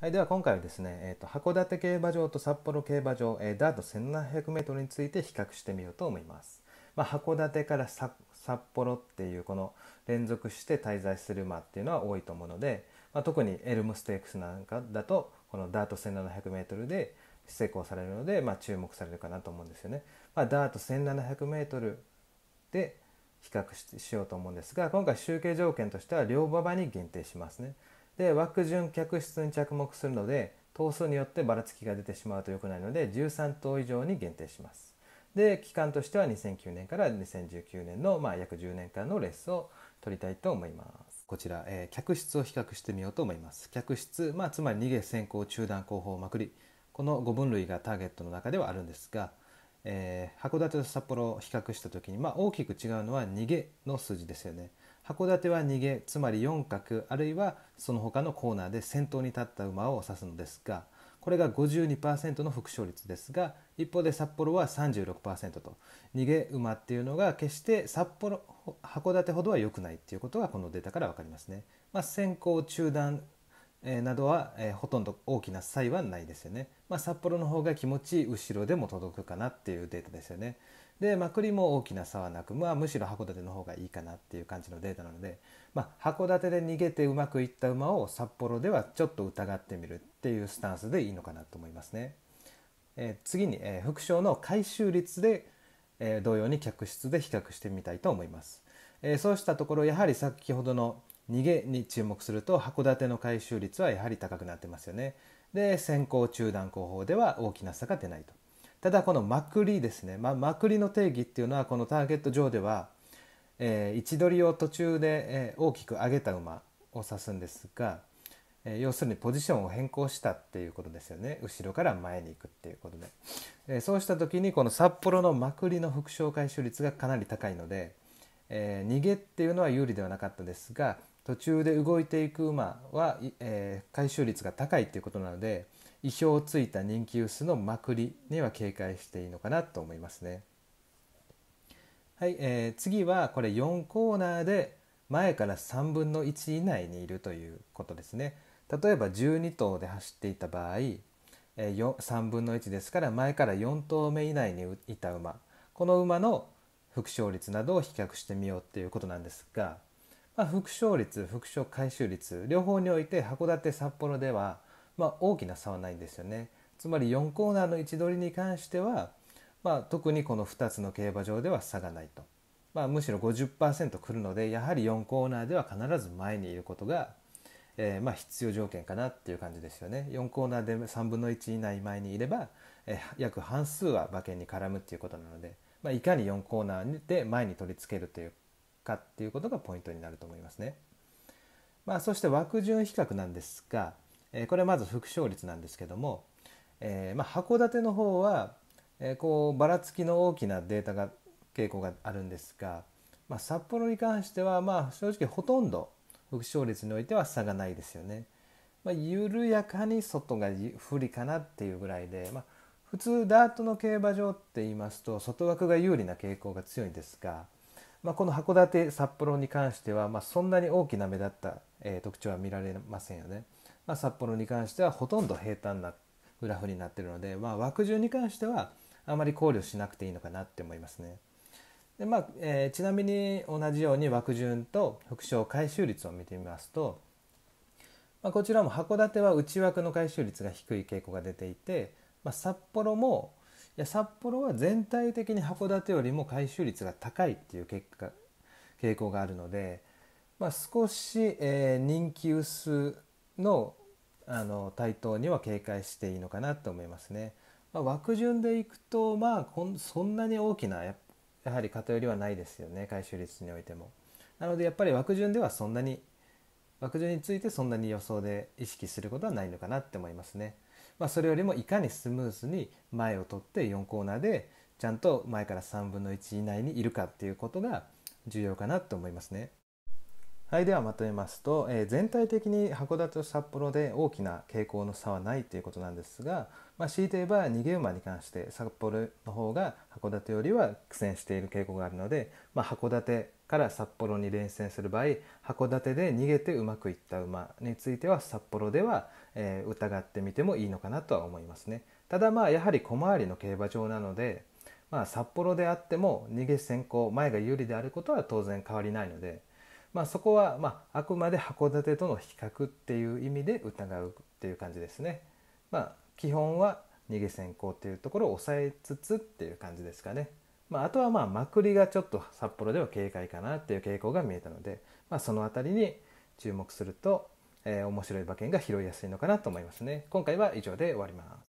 はい、では今回はですね、えーと、函館競馬場と札幌競馬場、えー、ダート 1700m について比較してみようと思います。まあ、函館から札幌っていうこの連続して滞在する馬っていうのは多いと思うので、まあ、特にエルムステークスなんかだとこのダート 1700m で成功されるので、まあ、注目されるかなと思うんですよね。まダート 1700m で比較しようと思うんですが今回集計条件としては両馬場に限定しますね。で枠順客室に着目するので等数によってばらつきが出てしまうと良くないので13等以上に限定します。で期間としては2009年から2019年の、まあ、約10年間のレースを取りたいと思います。こちら、えー、客室を比較してみようと思います。客室、まあ、つまり逃げ先行中断後方まくりこの5分類がターゲットの中ではあるんですが、えー、函館と札幌を比較した時に、まあ、大きく違うのは逃げの数字ですよね。函館は逃げつまり四角あるいはその他のコーナーで先頭に立った馬を指すのですがこれが52%の復勝率ですが一方で札幌は36%と逃げ馬っていうのが決して札幌函館ほどは良くないっていうことがこのデータから分かりますね。まあ、先行中断などは、えほとんど大きな差異はないですよね。まあ、札幌の方が気持ちいい後ろでも届くかなっていうデータですよね。でま栗も大きな差はなく、まあ、むしろ函館の方がいいかなっていう感じのデータなので、まあ、函館で逃げてうまくいった馬を札幌ではちょっと疑ってみるっていうスタンスでいいのかなと思いますね。えー、次に、えー、副賞の回収率で、えー、同様に客室で比較してみたいと思います。えそうしたところやはり先ほどの逃げに注目すると函館の回収率はやはり高くなってますよね。で先行中断後方では大きな差が出ないと。ただこのまくりですね、まあ、まくりの定義っていうのはこのターゲット上では、えー、位置取りを途中で、えー、大きく上げた馬を指すんですが、えー、要するにポジションを変更したっていうことですよね後ろから前に行くっていうことで、えそうした時にこの札幌のまくりの副賞回収率がかなり高いので、え逃げっていうのは有利ではなかったですが途中で動いていく馬は、えー、回収率が高いっていうことなので意表をついた人気薄のまくりには警戒していいのかなと思いますね。はい、えー、次はこれ4コーナーで前から3分の1以内にいるということですね。例えば12頭で走っていた場合、えー、3分の1ですから前から4頭目以内にいた馬この馬の副勝率などを比較してみようっていうことなんですがまあ、復勝率復勝回収率両方において函館札幌では、ま大きな差はないんですよね。つまり4コーナーの位置取りに関しては、まあ、特にこの2つの競馬場では差がないと、まあ、むしろ50%来るのでやはり4コーナーでは必ず前にいることが、えー、まあ必要条件かなっていう感じですよね4コーナーで3分の1以内前にいれば、えー、約半数は馬券に絡むっていうことなので、まあ、いかに4コーナーで前に取り付けるというかっていうことがポイントになると思いますね。まあ、そして枠順比較なんですが、えこれはまず副勝率なんですけども、えま函館の方は、えこうばらつきの大きなデータが傾向があるんですが、まあ、札幌に関してはまあ正直ほとんど副勝率においては差がないですよね。まあ、緩やかに外が不利かなっていうぐらいで、まあ、普通ダートの競馬場って言いますと外枠が有利な傾向が強いんですが、まあ、この函館札幌に関しては、まあ、そんなに大きな目立った、えー、特徴は見られませんよね、まあ、札幌に関してはほとんど平坦なグラフになってるので、まあ、枠順に関してはあまり考慮しなくていいのかなって思いますねで、まあえー、ちなみに同じように枠順と副賞回収率を見てみますと、まあ、こちらも函館は内枠の回収率が低い傾向が出ていて、まあ、札幌もや札幌は全体的に函館よりも回収率が高いっていう結果傾向があるので、まあ、少し、えー、人気薄のあの台頭には警戒していいのかなと思いますね。まあ、枠順でいくと、まあ、こんそんなに大きなややはり偏りはないですよね回収率においても。なのでやっぱり枠順ではそんなに枠順についてそんなに予想で意識することはないのかなって思いますね。まあ、それよりもいかにスムーズに前を取って4コーナーでちゃんと前から3分の1以内にいるかっていうことが重要かなと思いますね。はい、ではまとめますと、えー、全体的に函館と札幌で大きな傾向の差はないということなんですが、まあ、強いて言えば逃げ馬に関して札幌の方が函館よりは苦戦している傾向があるので、まあ、函館から札幌に連戦する場合函館で逃げてうまくいった馬については札幌では、えー、疑ってみてもいいのかなとは思いますねただまあやはり小回りの競馬場なので、まあ、札幌であっても逃げ先行前が有利であることは当然変わりないので、まあ、そこは、まあ、あくまで函館との比較っていう意味で疑うっていう感じですね。まあ、基本は逃げ先行っていうところを抑えつつっていう感じですかね。まあ、あとはまあまくりがちょっと札幌では警戒かなっていう傾向が見えたので、まあ、その辺りに注目すると、えー、面白い馬券が拾いやすいのかなと思いますね。今回は以上で終わります。